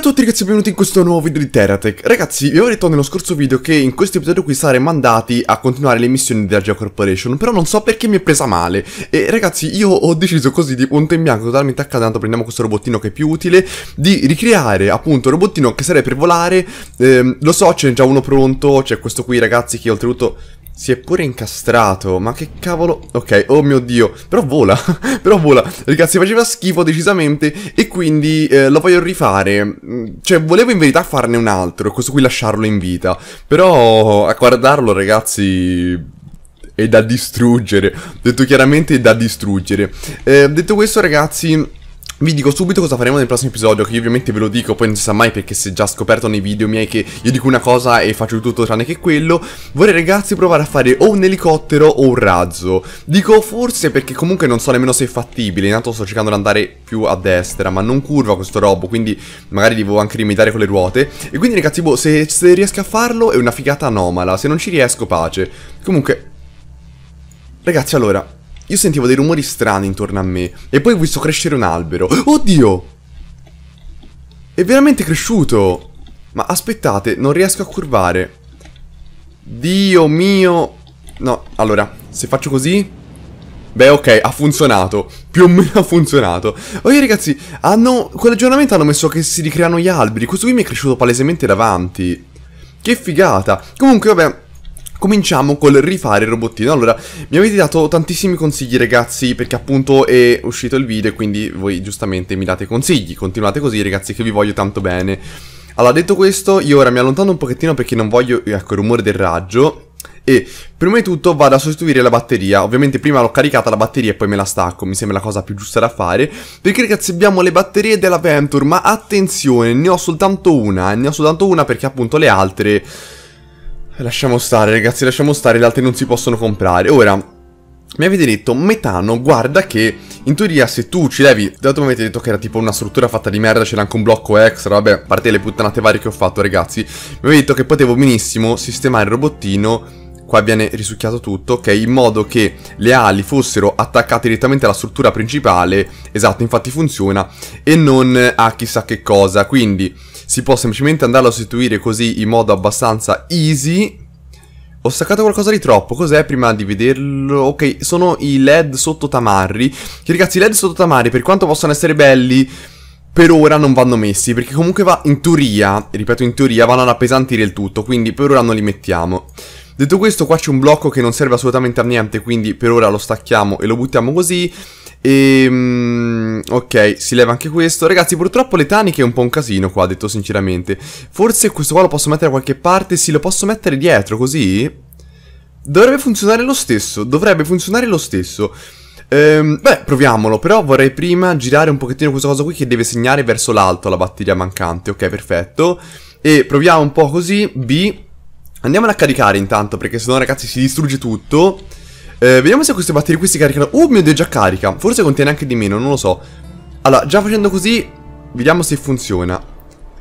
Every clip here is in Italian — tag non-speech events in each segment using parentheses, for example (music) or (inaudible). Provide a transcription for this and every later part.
Ciao a tutti ragazzi e benvenuti in questo nuovo video di Terratech Ragazzi vi avevo detto nello scorso video che in questo episodio qui saremmo andati a continuare le missioni della Geo Corporation Però non so perché mi è presa male E ragazzi io ho deciso così di punto in bianco totalmente accadendo prendiamo questo robottino che è più utile Di ricreare appunto un robottino che sarebbe per volare ehm, Lo so c'è già uno pronto C'è questo qui ragazzi che oltretutto si è pure incastrato, ma che cavolo... Ok, oh mio Dio, però vola, (laughs) però vola. Ragazzi, faceva schifo decisamente e quindi eh, lo voglio rifare. Mm, cioè, volevo in verità farne un altro, questo qui lasciarlo in vita. Però a guardarlo, ragazzi, è da distruggere. Detto chiaramente è da distruggere. Eh, detto questo, ragazzi... Vi dico subito cosa faremo nel prossimo episodio, che io ovviamente ve lo dico, poi non si sa mai perché si è già scoperto nei video miei che io dico una cosa e faccio tutto tranne che quello. Vorrei ragazzi provare a fare o un elicottero o un razzo. Dico forse perché comunque non so nemmeno se è fattibile, intanto sto cercando di andare più a destra, ma non curva questo robo, quindi magari devo anche rimediare con le ruote. E quindi ragazzi, boh, se, se riesco a farlo è una figata anomala, se non ci riesco pace. Comunque... Ragazzi, allora, io sentivo dei rumori strani intorno a me e poi ho visto crescere un albero. Oddio! È veramente cresciuto! Ma aspettate, non riesco a curvare. Dio mio! No, allora, se faccio così... Beh, ok, ha funzionato. Più o meno ha funzionato. Oye, ragazzi, hanno... Quell'aggiornamento hanno messo che si ricreano gli alberi. Questo qui mi è cresciuto palesemente davanti. Che figata! Comunque, vabbè... Cominciamo col rifare il robottino, allora mi avete dato tantissimi consigli ragazzi perché appunto è uscito il video e quindi voi giustamente mi date consigli, continuate così ragazzi che vi voglio tanto bene Allora detto questo io ora mi allontano un pochettino perché non voglio, ecco il rumore del raggio e prima di tutto vado a sostituire la batteria, ovviamente prima l'ho caricata la batteria e poi me la stacco, mi sembra la cosa più giusta da fare Perché ragazzi abbiamo le batterie della Venture ma attenzione ne ho soltanto una, ne ho soltanto una perché appunto le altre Lasciamo stare ragazzi, lasciamo stare, le altre non si possono comprare. Ora, mi avete detto, metano, guarda che in teoria se tu ci levi, dato mi avete detto che era tipo una struttura fatta di merda, c'era anche un blocco extra, vabbè, a parte le puttanate varie che ho fatto ragazzi, mi avete detto che potevo benissimo sistemare il robottino qua viene risucchiato tutto, ok? In modo che le ali fossero attaccate direttamente alla struttura principale, esatto, infatti funziona, e non a chissà che cosa, quindi si può semplicemente andarlo a sostituire così in modo abbastanza easy. Ho staccato qualcosa di troppo, cos'è prima di vederlo? Ok, sono i led sotto tamarri, che ragazzi i led sotto tamarri per quanto possano essere belli per ora non vanno messi perché comunque va in teoria, ripeto in teoria, vanno ad appesantire il tutto, quindi per ora non li mettiamo. Detto questo qua c'è un blocco che non serve assolutamente a niente quindi per ora lo stacchiamo e lo buttiamo così Ehm, ok, si leva anche questo Ragazzi, purtroppo le taniche è un po' un casino qua, detto sinceramente Forse questo qua lo posso mettere da qualche parte Sì, lo posso mettere dietro, così Dovrebbe funzionare lo stesso Dovrebbe funzionare lo stesso ehm, Beh, proviamolo Però vorrei prima girare un pochettino questa cosa qui Che deve segnare verso l'alto la batteria mancante Ok, perfetto E proviamo un po' così B Andiamola a caricare intanto, perché sennò ragazzi si distrugge tutto. Eh, vediamo se queste batterie qui si caricano. Oh mio dio, già carica. Forse contiene anche di meno, non lo so. Allora, già facendo così, vediamo se funziona.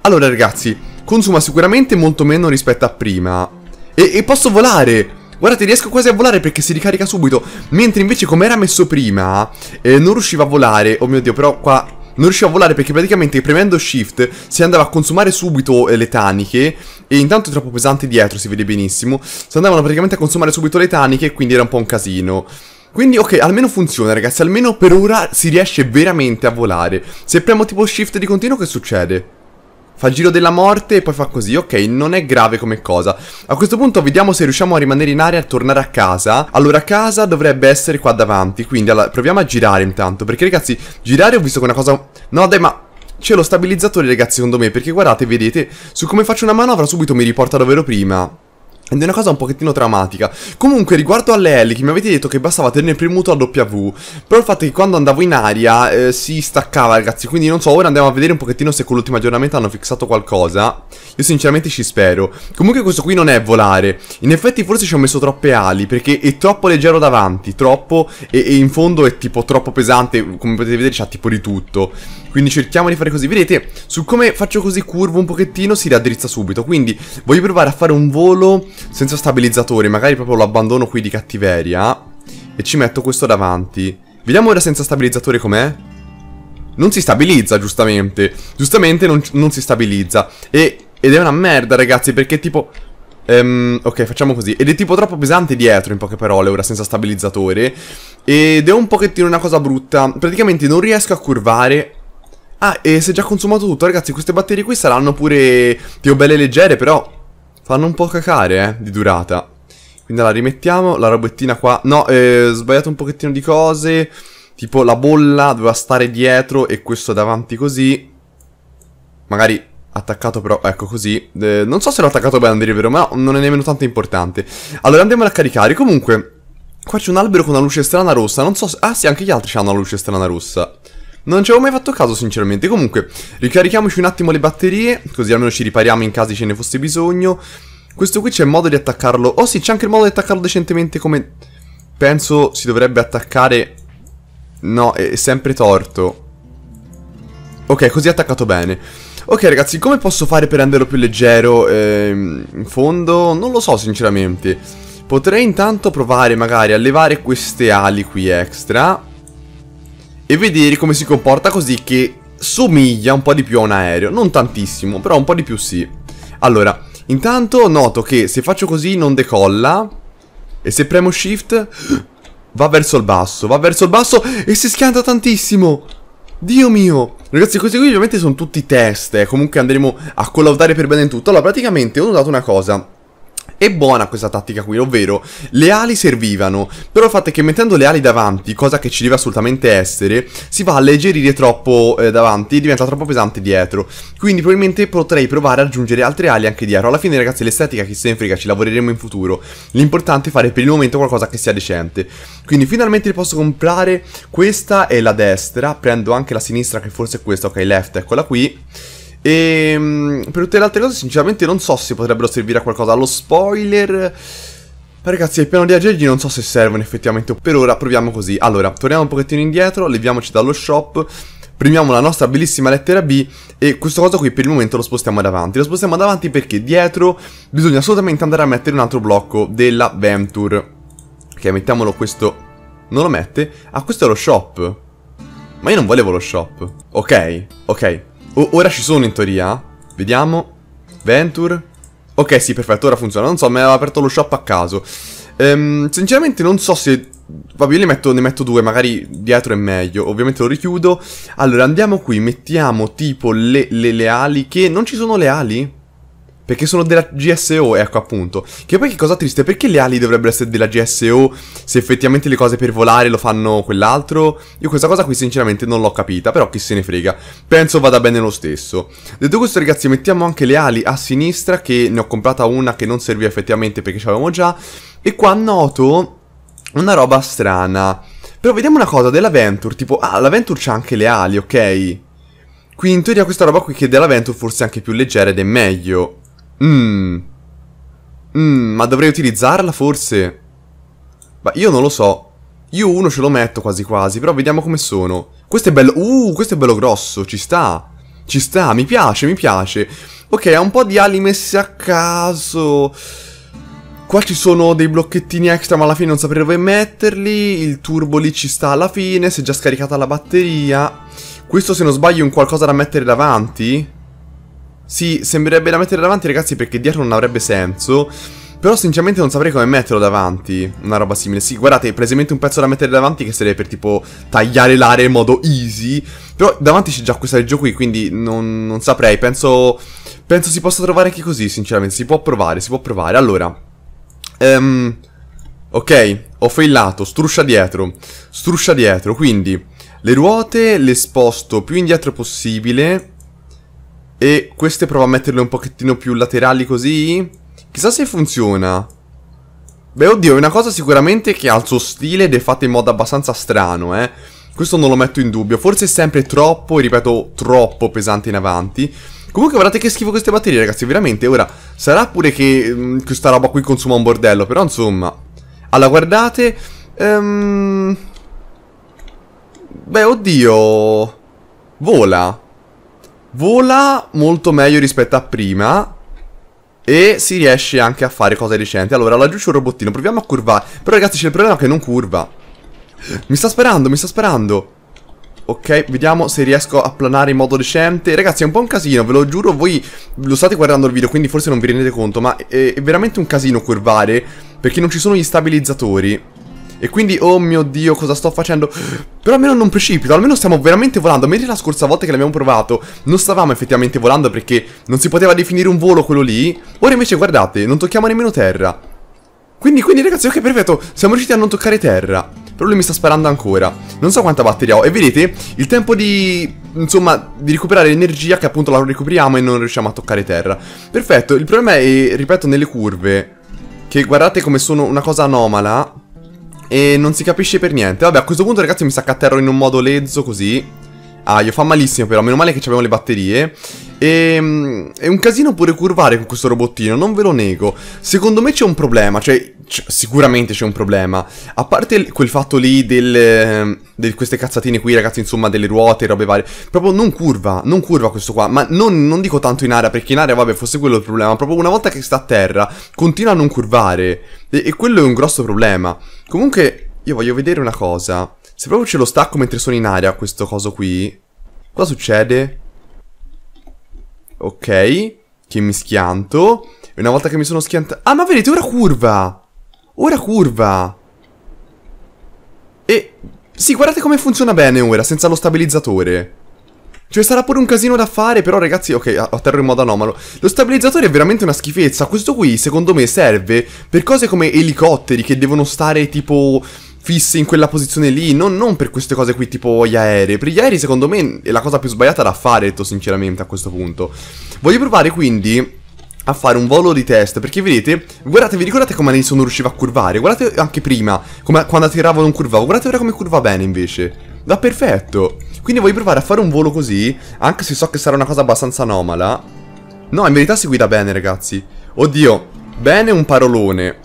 Allora ragazzi, consuma sicuramente molto meno rispetto a prima. E, e posso volare! Guardate, riesco quasi a volare perché si ricarica subito. Mentre invece come era messo prima, eh, non riusciva a volare. Oh mio dio, però qua non riuscivo a volare perché praticamente premendo shift si andava a consumare subito eh, le taniche e intanto è troppo pesante dietro, si vede benissimo, si andavano praticamente a consumare subito le taniche e quindi era un po' un casino. Quindi ok, almeno funziona ragazzi, almeno per ora si riesce veramente a volare. Se premo tipo shift di continuo che succede? Fa il giro della morte e poi fa così, ok, non è grave come cosa. A questo punto vediamo se riusciamo a rimanere in aria e tornare a casa. Allora casa dovrebbe essere qua davanti, quindi alla, proviamo a girare intanto, perché ragazzi, girare ho visto che è una cosa... No dai ma c'è lo stabilizzatore ragazzi secondo me, perché guardate, vedete, su come faccio una manovra subito mi riporta dove ero prima. Ed è una cosa un pochettino drammatica. Comunque, riguardo alle eliche, mi avete detto che bastava tenere premuto a W. Però il fatto è che quando andavo in aria eh, si staccava, ragazzi. Quindi non so, ora andiamo a vedere un pochettino se con l'ultimo aggiornamento hanno fissato qualcosa. Io sinceramente ci spero. Comunque questo qui non è volare. In effetti forse ci ho messo troppe ali, perché è troppo leggero davanti, troppo. E, e in fondo è tipo troppo pesante, come potete vedere c'ha tipo di tutto. Quindi cerchiamo di fare così Vedete, su come faccio così curvo un pochettino si raddrizza subito Quindi voglio provare a fare un volo senza stabilizzatore Magari proprio lo abbandono qui di cattiveria E ci metto questo davanti Vediamo ora senza stabilizzatore com'è Non si stabilizza giustamente Giustamente non, non si stabilizza e, Ed è una merda ragazzi perché tipo Um, ok, facciamo così. Ed è tipo troppo pesante dietro, in poche parole, ora senza stabilizzatore. Ed è un pochettino una cosa brutta. Praticamente non riesco a curvare Ah, e si è già consumato tutto, ragazzi, queste batterie qui saranno pure, tipo, belle leggere, però fanno un po' cacare, eh, di durata. Quindi la rimettiamo, la robettina qua... No, eh, sbagliato un pochettino di cose, tipo la bolla doveva stare dietro e questo davanti così. Magari attaccato però, ecco così. Eh, non so se l'ho attaccato bene, è vero, ma non è nemmeno tanto importante. Allora andiamo a caricare, comunque... Qua c'è un albero con una luce strana rossa, non so se... Ah sì, anche gli altri hanno una luce strana rossa. Non ci avevo mai fatto caso sinceramente Comunque ricarichiamoci un attimo le batterie Così almeno ci ripariamo in caso ce ne fosse bisogno Questo qui c'è modo di attaccarlo Oh sì c'è anche il modo di attaccarlo decentemente come Penso si dovrebbe attaccare No è, sempre torto Ok così è attaccato bene Ok ragazzi, come posso fare per renderlo più leggero? Ehm, in fondo non lo so sinceramente. Potrei intanto provare magari a levare queste ali qui extra e vedere come si comporta così che somiglia un po' di più a un aereo. Non tantissimo, però un po' di più sì. Allora, intanto noto che se faccio così non decolla e se premo shift va verso il basso, va verso il basso e si schianta tantissimo. Dio mio! Ragazzi, questi qui ovviamente sono tutti test, eh. comunque andremo a collaudare per bene in tutto. Allora, praticamente ho notato una cosa è buona questa tattica qui, ovvero le ali servivano, però il fatto è che mettendo le ali davanti, cosa che ci deve assolutamente essere, si va a alleggerire troppo eh, davanti e diventa troppo pesante dietro. Quindi probabilmente potrei provare ad aggiungere altre ali anche dietro. Alla fine ragazzi l'estetica chi se ne frega, ci lavoreremo in futuro. L'importante è fare per il momento qualcosa che sia decente. Quindi finalmente posso comprare questa e la destra, prendo anche la sinistra che forse è questa, ok left, eccola qui. E ehm, per tutte le altre cose, sinceramente, non so se potrebbero servire a qualcosa. Lo spoiler. Ma ragazzi, il piano di aggeggi non so se servono effettivamente. Per ora proviamo così. Allora, torniamo un pochettino indietro, leviamoci dallo shop. Premiamo la nostra bellissima lettera B e questo cosa qui per il momento lo spostiamo davanti. Lo spostiamo davanti perché dietro bisogna assolutamente andare a mettere un altro blocco della Venture. Ok, mettiamolo questo... Non lo mette? Ah, questo è lo shop. Ma io non volevo lo shop. Ok, ok. O ora ci sono in teoria. Vediamo. Venture. Ok, sì, perfetto, ora funziona. Non so, mi aveva aperto lo shop a caso. Ehm, sinceramente non so se... Vabbè, io ne metto, ne metto due, magari dietro è meglio. Ovviamente lo richiudo. Allora, andiamo qui, mettiamo tipo le, le, le ali, che non ci sono le ali? Perché sono della GSO, ecco appunto. Che poi che cosa triste, perché le ali dovrebbero essere della GSO se effettivamente le cose per volare lo fanno quell'altro? Io questa cosa qui sinceramente non l'ho capita, però chi se ne frega. Penso vada bene lo stesso. Detto questo ragazzi, mettiamo anche le ali a sinistra, che ne ho comprata una che non serviva effettivamente perché ce l'avevamo già. E qua noto una roba strana. Però vediamo una cosa dell'Aventure, tipo, ah, l'Aventure c'ha anche le ali, ok? Quindi in teoria questa roba qui che della Venture forse è anche più leggera ed è meglio. Mmm. Mmm, ma dovrei utilizzarla forse? Ma io non lo so. Io uno ce lo metto quasi quasi, però vediamo come sono. Questo è bello... Uh, questo è bello grosso, ci sta. Ci sta, mi piace, mi piace. Ok, ha un po' di ali messe a caso. Qua ci sono dei blocchettini extra, ma alla fine non saprei dove metterli. Il turbo lì ci sta alla fine, si è già scaricata la batteria. Questo, se non sbaglio, è un qualcosa da mettere davanti. Sì, sembrerebbe da mettere davanti ragazzi perché dietro non avrebbe senso Però sinceramente non saprei come metterlo davanti Una roba simile Sì, guardate, palesemente un pezzo da mettere davanti che sarebbe per tipo tagliare l'area in modo easy Però davanti c'è già questa legge qui, quindi non, non saprei Penso, penso si possa trovare anche così, sinceramente Si può provare, si può provare Allora um, Ok, ho faillato, struscia dietro Struscia dietro, quindi le ruote le sposto più indietro possibile e queste provo a metterle un pochettino più laterali così. Chissà se funziona. Beh, oddio, è una cosa sicuramente che ha il suo stile ed è fatta in modo abbastanza strano, eh. Questo non lo metto in dubbio. Forse è sempre troppo, e ripeto, troppo pesante in avanti. Comunque guardate che schifo queste batterie, ragazzi, veramente. Ora, sarà pure che mh, mm, questa roba qui consuma un bordello, però insomma... Allora, guardate... Ehm... Beh, oddio... Vola. Vola molto meglio rispetto a prima. E si riesce anche a fare cose decenti. Allora, laggiù c'è un robottino. Proviamo a curvare. Però, ragazzi, c'è il problema che non curva. Mi sta sperando, mi sta sperando Ok, vediamo se riesco a planare in modo decente. Ragazzi, è un po' un casino, ve lo giuro. Voi lo state guardando il video, quindi forse non vi rendete conto. Ma è veramente un casino curvare. Perché non ci sono gli stabilizzatori. E quindi, oh mio Dio, cosa sto facendo? Però almeno non precipito, almeno stiamo veramente volando. Mentre la scorsa volta che l'abbiamo provato non stavamo effettivamente volando perché non si poteva definire un volo quello lì. Ora invece, guardate, non tocchiamo nemmeno terra. Quindi, quindi ragazzi, ok, perfetto, siamo riusciti a non toccare terra. Però lui mi sta sparando ancora. Non so quanta batteria ho. E vedete, il tempo di... Insomma, di recuperare l'energia che appunto la recuperiamo e non riusciamo a toccare terra. Perfetto, il problema è, ripeto, nelle curve. Che guardate come sono una cosa anomala. E non si capisce per niente. Vabbè, a questo punto, ragazzi, mi sa che atterro in un modo lezzo così. Aio, ah, fa malissimo però, meno male che abbiamo le batterie e, ehm, è un casino pure curvare con questo robottino, non ve lo nego. Secondo me c'è un problema, cioè sicuramente c'è un problema. A parte quel fatto lì del, del, queste cazzatine qui, ragazzi, insomma, delle ruote, robe varie. Proprio non curva, non curva questo qua. Ma non, non dico tanto in aria, perché in aria, vabbè, fosse quello il problema. Proprio una volta che sta a terra, continua a non curvare. e, e quello è un grosso problema. Comunque, io voglio vedere una cosa. Se proprio ce lo stacco mentre sono in aria questo coso qui, cosa succede? Ok, che mi schianto. E una volta che mi sono schiantato... Ah, ma vedete, ora curva! Ora curva! E... Sì, guardate come funziona bene ora, senza lo stabilizzatore. Cioè, sarà pure un casino da fare, però ragazzi, ok, atterro in modo anomalo. Lo stabilizzatore è veramente una schifezza. Questo qui, secondo me, serve per cose come elicotteri che devono stare tipo fisse in quella posizione lì, non, non, per queste cose qui tipo gli aerei. Per gli aerei secondo me è la cosa più sbagliata da fare, detto sinceramente a questo punto. Voglio provare quindi a fare un volo di test perché vedete guardate vi ricordate come Nelson non riusciva a curvare guardate anche prima come quando tirava non curvavo guardate ora come curva bene invece va perfetto quindi voglio provare a fare un volo così anche se so che sarà una cosa abbastanza anomala no in verità si guida bene ragazzi oddio bene un parolone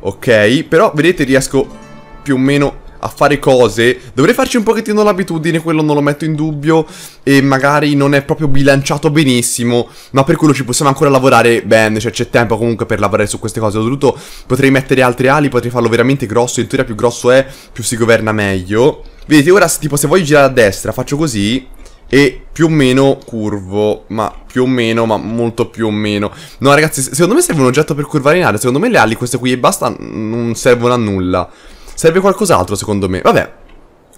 ok però vedete riesco più o meno a fare cose. Dovrei farci un pochettino l'abitudine, quello non lo metto in dubbio. E magari non è proprio bilanciato benissimo. Ma per quello ci possiamo ancora lavorare bene. Cioè, c'è tempo comunque per lavorare su queste cose. Oltretutto, potrei mettere altre ali, potrei farlo veramente grosso. In teoria, più grosso è, più si governa meglio. Vedete, ora, tipo, se voglio girare a destra, faccio così. E più o meno curvo, ma più o meno, ma molto più o meno. No, ragazzi, secondo me serve un oggetto per curvare in aria. Secondo me le ali, queste qui e basta, non servono a nulla. Serve qualcos'altro secondo me. Vabbè,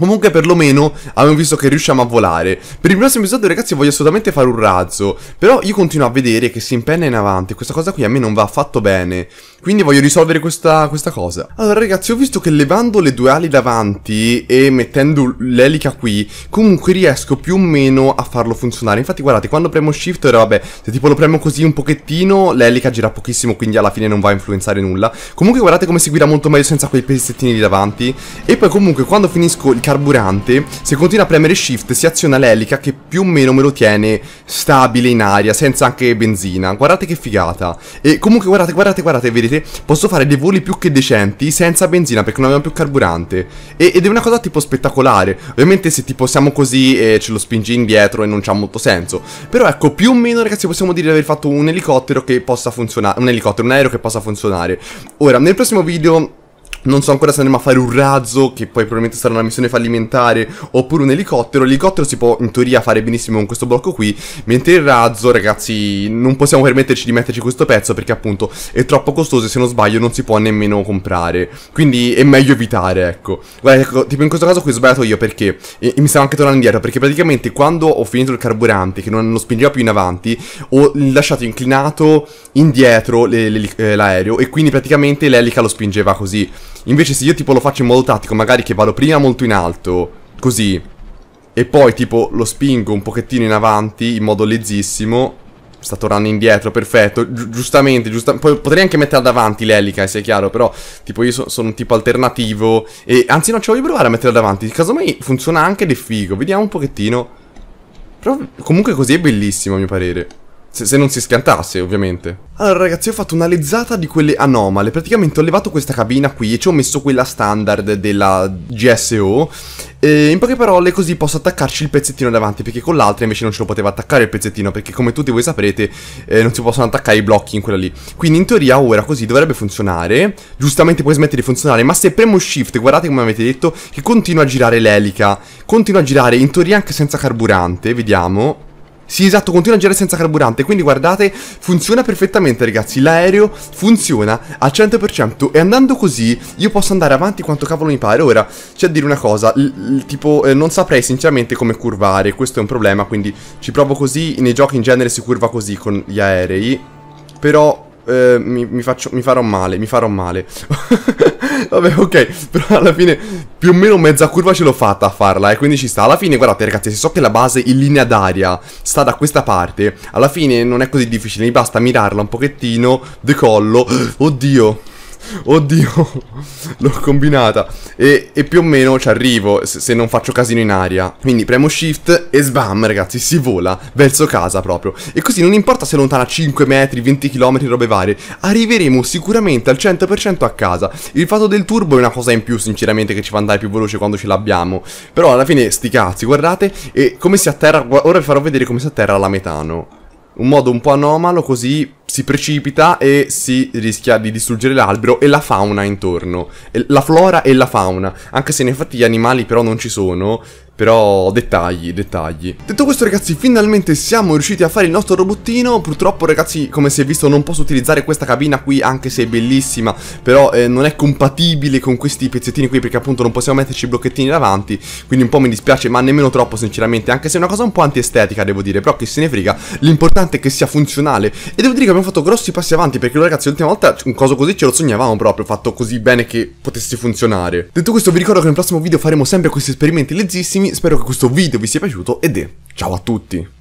Comunque perlomeno abbiamo visto che riusciamo a volare Per il prossimo episodio ragazzi voglio assolutamente fare un razzo Però io continuo a vedere che si impenna in avanti Questa cosa qui a me non va affatto bene quindi voglio risolvere questa, questa, cosa. Allora, ragazzi, ho visto che levando le due ali davanti e mettendo l'elica qui, comunque riesco più o meno a farlo funzionare. Infatti, guardate, quando premo shift, vabbè, se tipo lo premo così un pochettino, l'elica gira pochissimo, quindi alla fine non va a influenzare nulla. Comunque, guardate come si guida molto meglio senza quei pezzettini lì davanti. E poi, comunque, quando finisco il carburante, se continuo a premere shift, si aziona l'elica che più o meno me lo tiene stabile in aria, senza anche benzina. Guardate che figata. E comunque guardate, guardate, guardate, vedete, posso fare dei voli più che decenti senza benzina perché non abbiamo più carburante. E, ed è una cosa tipo spettacolare. Ovviamente se tipo siamo così eh, ce lo spingi indietro e non c'ha molto senso. Però ecco, più o meno ragazzi possiamo dire di aver fatto un elicottero che possa funzionare, un elicottero, un aereo che possa funzionare. Ora, nel prossimo video non so ancora se andremo a fare un razzo, che poi probabilmente sarà una missione fallimentare, oppure un elicottero. L'elicottero si può in teoria fare benissimo con questo blocco qui, mentre il razzo, ragazzi, non possiamo permetterci di metterci questo pezzo perché appunto è troppo costoso e se non sbaglio non si può nemmeno comprare. Quindi è meglio evitare, ecco. Guarda, ecco, tipo in questo caso qui ho sbagliato io perché, e, e mi stavo anche tornando indietro, perché praticamente quando ho finito il carburante, che non lo spingeva più in avanti, ho lasciato inclinato indietro eh, l'aereo e quindi praticamente l'elica lo spingeva così Invece se io tipo lo faccio in modo tattico, magari che vado prima molto in alto, così, e poi tipo lo spingo un pochettino in avanti, in modo lezzissimo, sta tornando indietro, perfetto, Gi giustamente, giustamente, poi potrei anche mettere davanti l'elica, se è chiaro, però tipo io so sono un tipo alternativo, e anzi no, ci voglio provare a mettere davanti, casomai funziona anche ed è figo, vediamo un pochettino, però comunque così è bellissimo a mio parere. Se, se, non si schiantasse, ovviamente. Allora, ragazzi, ho fatto una lezzata di quelle anomale. Praticamente ho levato questa cabina qui e ci ho messo quella standard della GSO. E in poche parole, così posso attaccarci il pezzettino davanti, perché con l'altra invece non ce lo poteva attaccare il pezzettino, perché come tutti voi saprete, eh, non si possono attaccare i blocchi in quella lì. Quindi in teoria ora così dovrebbe funzionare. Giustamente puoi smettere di funzionare, ma se premo Shift, guardate come avete detto, che continua a girare l'elica. Continua a girare, in teoria anche senza carburante, vediamo. Sì, esatto, continua a girare senza carburante, quindi guardate, funziona perfettamente ragazzi, l'aereo funziona al 100% e andando così io posso andare avanti quanto cavolo mi pare. Ora, c'è a dire una cosa, tipo eh, non saprei sinceramente come curvare, questo è un problema, quindi ci provo così, nei giochi in genere si curva così con gli aerei, però eh, mi, mi, faccio, mi farò male, mi farò male. (laughs) Vabbè, ok, però alla fine più o meno mezza curva ce l'ho fatta a farla, e eh, quindi ci sta. Alla fine, guardate ragazzi, se so che la base in linea d'aria sta da questa parte, alla fine non è così difficile, mi basta mirarla un pochettino, decollo. (gasps) Oddio, (laughs) Oddio, (laughs) l'ho combinata. E, e, più o meno ci arrivo se, se, non faccio casino in aria. Quindi premo shift e sbam, ragazzi, si vola verso casa proprio. E così non importa se lontana 5 metri, 20 km, robe varie, arriveremo sicuramente al 100% a casa. Il fatto del turbo è una cosa in più, sinceramente, che ci fa andare più veloce quando ce l'abbiamo. Però alla fine, sti cazzi, guardate e come si atterra, ora vi farò vedere come si atterra la metano un modo un po' anomalo così si precipita e si rischia di distruggere l'albero e la fauna intorno, la flora e la fauna, anche se in effetti gli animali però non ci sono, però dettagli, dettagli. Detto questo ragazzi, finalmente siamo riusciti a fare il nostro robottino. Purtroppo ragazzi, come si è visto, non posso utilizzare questa cabina qui, anche se è bellissima. Però eh, non è compatibile con questi pezzettini qui, perché appunto non possiamo metterci i blocchettini davanti. Quindi un po' mi dispiace, ma nemmeno troppo sinceramente. Anche se è una cosa un po' antiestetica, devo dire. Però che se ne frega, l'importante è che sia funzionale. E devo dire che abbiamo fatto grossi passi avanti, perché ragazzi, l'ultima volta un coso così ce lo sognavamo proprio, fatto così bene che potesse funzionare. Detto questo, vi ricordo che nel prossimo video faremo sempre questi esperimenti lezzissimi spero che questo video vi sia piaciuto ed è ciao a tutti!